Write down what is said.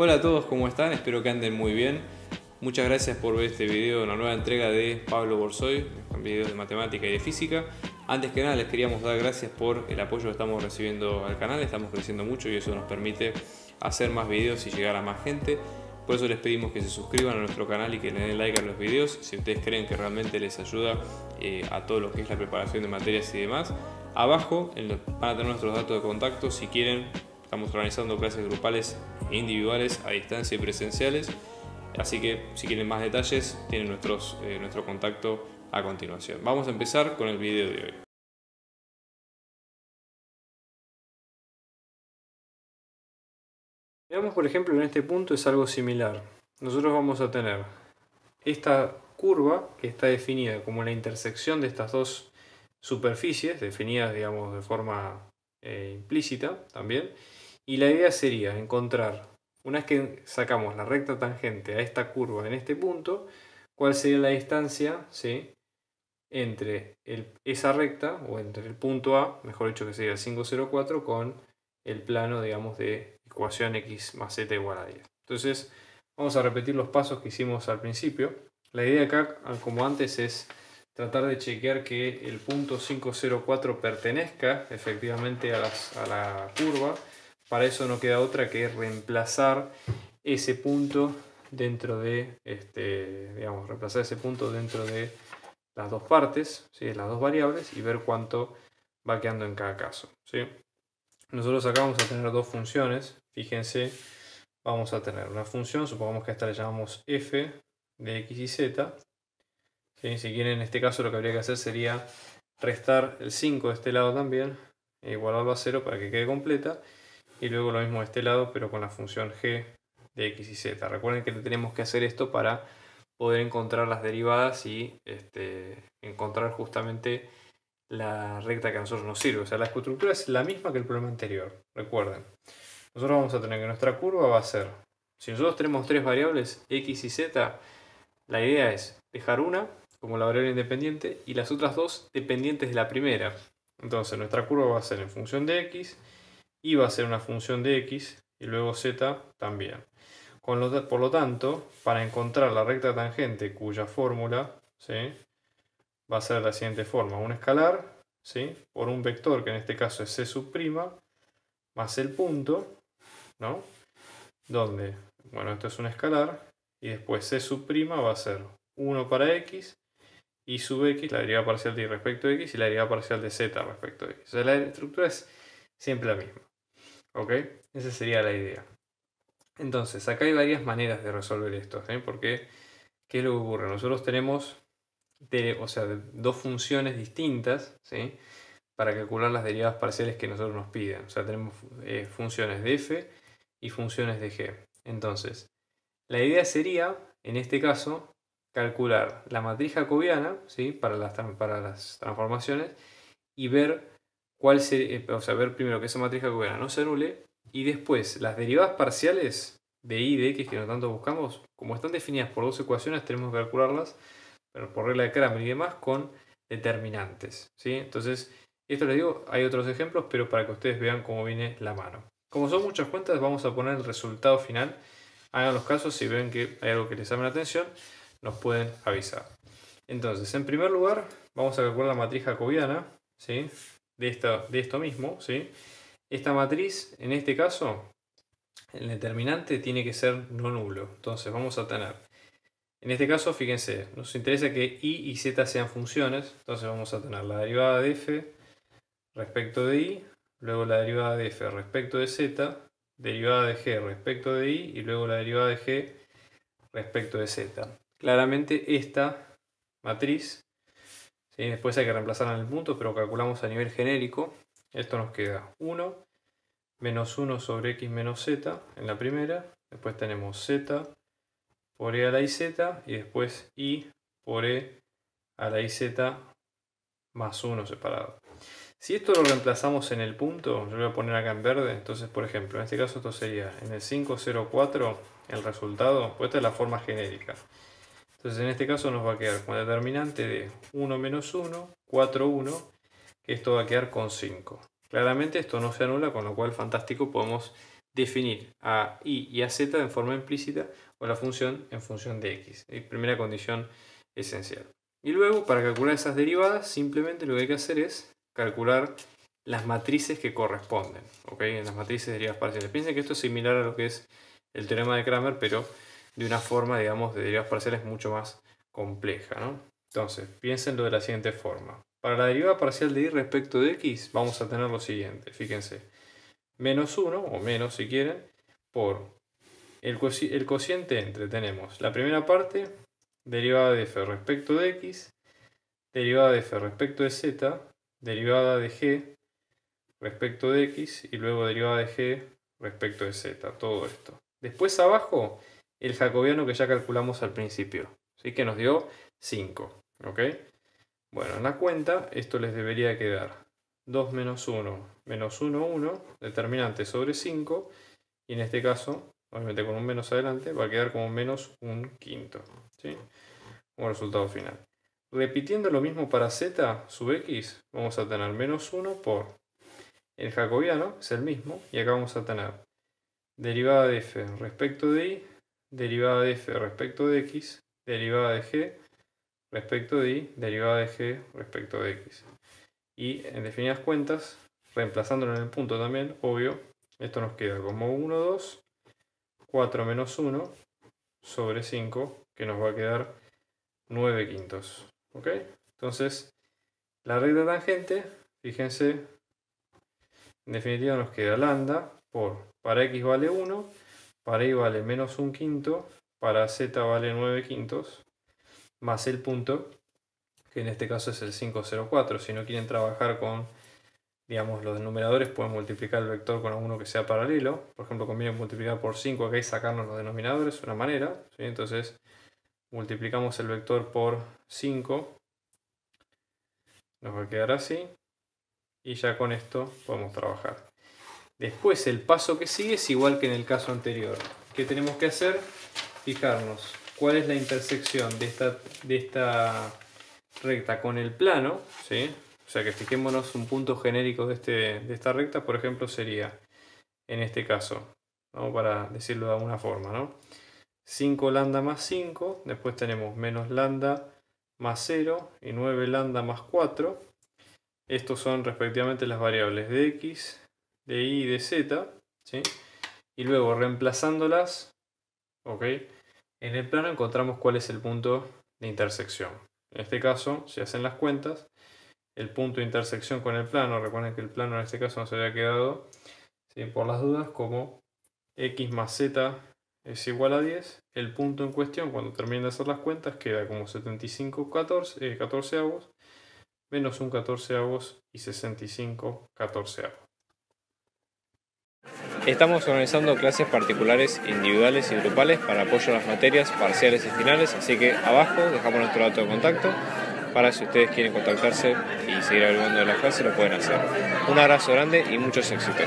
Hola a todos, ¿cómo están? Espero que anden muy bien. Muchas gracias por ver este video, una nueva entrega de Pablo Borsoy, videos de matemática y de física. Antes que nada les queríamos dar gracias por el apoyo que estamos recibiendo al canal, estamos creciendo mucho y eso nos permite hacer más videos y llegar a más gente. Por eso les pedimos que se suscriban a nuestro canal y que le den like a los videos si ustedes creen que realmente les ayuda eh, a todo lo que es la preparación de materias y demás. Abajo van a tener nuestros datos de contacto si quieren Estamos organizando clases grupales individuales a distancia y presenciales. Así que si quieren más detalles, tienen eh, nuestro contacto a continuación. Vamos a empezar con el video de hoy. Veamos por ejemplo en este punto es algo similar. Nosotros vamos a tener esta curva que está definida como la intersección de estas dos superficies, definidas digamos de forma eh, implícita también, y la idea sería encontrar, una vez que sacamos la recta tangente a esta curva en este punto, cuál sería la distancia entre esa recta, o entre el punto A, mejor dicho que sería el 504, con el plano, digamos, de ecuación x más z igual a 10. Entonces, vamos a repetir los pasos que hicimos al principio. La idea acá, ah, como antes, es tratar de chequear que el punto 504 pertenezca efectivamente a la curva para eso no queda otra que reemplazar ese punto dentro de, este, digamos, reemplazar ese punto dentro de las dos partes, ¿sí? las dos variables, y ver cuánto va quedando en cada caso. ¿sí? Nosotros acá vamos a tener dos funciones, fíjense, vamos a tener una función, supongamos que a esta le llamamos f de x y z, si quieren en este caso lo que habría que hacer sería restar el 5 de este lado también, e igualarlo a 0 para que quede completa, y luego lo mismo de este lado pero con la función g de x y z. Recuerden que tenemos que hacer esto para poder encontrar las derivadas y este, encontrar justamente la recta que a nosotros nos sirve. O sea, la estructura es la misma que el problema anterior. Recuerden, nosotros vamos a tener que nuestra curva va a ser, si nosotros tenemos tres variables, x y z, la idea es dejar una como la variable independiente y las otras dos dependientes de la primera. Entonces nuestra curva va a ser en función de x y va a ser una función de x y luego z también. Con por lo tanto, para encontrar la recta tangente cuya fórmula va a ser de la siguiente forma, un escalar ¿sí? por un vector que en este caso es c' más el punto, ¿no? donde, bueno, esto es un escalar y después c' va a ser 1 para x y sub x, la derivada parcial de y respecto a x y la derivada parcial de z respecto a x. O sea, la estructura es siempre la misma. ¿Ok? Esa sería la idea. Entonces, acá hay varias maneras de resolver esto, ¿eh? Porque, ¿qué es lo que ocurre? Nosotros tenemos, o sea, dos funciones distintas, Para calcular las derivadas parciales que nosotros nos piden. O sea, tenemos eh, funciones de f y funciones de g. Entonces, la idea sería, en este caso, calcular la matriz jacobiana, ¿sí? para las transformaciones y ver cuál se, eh, o sea, ver primero que esa matriz jacobiana no se anule y después las derivadas parciales de i de x que no tanto buscamos, como están definidas por dos ecuaciones, tenemos que calcularlas pero por regla de Kramer y demás con determinantes. Entonces, esto les digo, hay otros ejemplos, pero para que ustedes vean cómo viene la mano. Como son muchas cuentas, vamos a poner el resultado final. Hagan los casos, si ven que hay algo que les llame la atención, nos pueden avisar. Entonces, en primer lugar, vamos a calcular la matriz jacobiana. ¿sí? de, esto mismo, ¿sí? Esta matriz, en este caso, el determinante tiene que ser no nulo. Entonces vamos a tener, en este caso, fíjense, nos interesa que i y z sean funciones. Entonces vamos a tener la derivada de f respecto de i, luego la derivada de f respecto de z, derivada de g respecto de i y luego la derivada de g respecto de z. Claramente esta matriz y Después hay que reemplazar en el punto, pero calculamos a nivel genérico. Esto nos queda 1 menos 1 sobre x menos z en la primera. Después tenemos z por e a la z, y después i por e a la z más 1 separado. Si esto lo reemplazamos en el punto, yo lo voy a poner acá en verde, entonces por ejemplo, en este caso esto sería en el 504 el resultado, pues esta es la forma genérica. Entonces en este caso nos va a quedar con determinante de 1 menos 1, 4, 1, que esto va a quedar con 5. Claramente esto no se anula, con lo cual fantástico podemos definir a i y a z en forma implícita o la función en función de x. Primera condición esencial. Y luego para calcular esas derivadas simplemente lo que hay que hacer es calcular las matrices que corresponden. En las matrices derivadas parciales. Piensen que esto es similar a lo que es el teorema de Kramer, pero de una forma, digamos, de derivadas parciales mucho más compleja, ¿no? Entonces, piénsenlo de la siguiente forma. Para la derivada parcial de y respecto de x, vamos a tener lo siguiente, fíjense. Menos 1, o menos si quieren, por el, el cociente entre tenemos la primera parte, derivada de f respecto de x, derivada de f respecto de z, derivada de g respecto de x y luego derivada de g respecto de z, todo esto. Después abajo el jacobiano que ya calculamos al principio, así que nos dio 5. Bueno, en la cuenta esto les debería quedar 2 menos 1, menos 1, 1, determinante sobre 5, y en este caso, obviamente con un menos adelante, va a quedar como menos 1 quinto, ¿sí? como resultado final. Repitiendo lo mismo para z sub x, vamos a tener menos 1 por el jacobiano, es el mismo, y acá vamos a tener derivada de f respecto de y derivada de f respecto de x, derivada de g respecto de y, derivada de g respecto de x. Y en definidas cuentas, reemplazándolo en el punto también, obvio, esto nos queda como 1, 2, 4 menos 1 sobre 5, que nos va a quedar 9 quintos. ¿Ok? Entonces, la recta tangente, fíjense, en definitiva nos queda lambda por, para x vale 1, para i vale menos un quinto, para z vale 9 quintos, más el punto, que en este caso es el 504. Si no quieren trabajar con, digamos, los numeradores, pueden multiplicar el vector con alguno que sea paralelo. Por ejemplo, conviene multiplicar por 5 acá y sacarnos los denominadores, una manera. Entonces, multiplicamos el vector por 5, nos va a quedar así. Y ya con esto podemos trabajar. Después el paso que sigue es igual que en el caso anterior. ¿Qué tenemos que hacer? Fijarnos cuál es la intersección de esta, de esta recta con el plano. ¿sí? O sea que fijémonos un punto genérico de, este, esta recta, por ejemplo, sería en este caso, para decirlo de alguna forma, ¿no? 5 lambda más 5, después tenemos menos lambda más 0 y 9 lambda más 4. Estos son respectivamente las variables de x, de y y de z, ¿sí? y luego reemplazándolas, en el plano encontramos cuál es el punto de intersección. En este caso, si hacen las cuentas, el punto de intersección con el plano, recuerden que el plano en este caso nos había quedado, por las dudas, como x más z es igual a 10, el punto en cuestión cuando terminen de hacer las cuentas queda como 75 14, eh, 14 avos menos un 14 avos y 65 14 avos. Estamos organizando clases particulares, individuales y grupales para apoyo a las materias parciales y finales, así que abajo dejamos nuestro dato de contacto para si ustedes quieren contactarse y seguir averiguando de las clases lo pueden hacer. Un abrazo grande y muchos éxitos.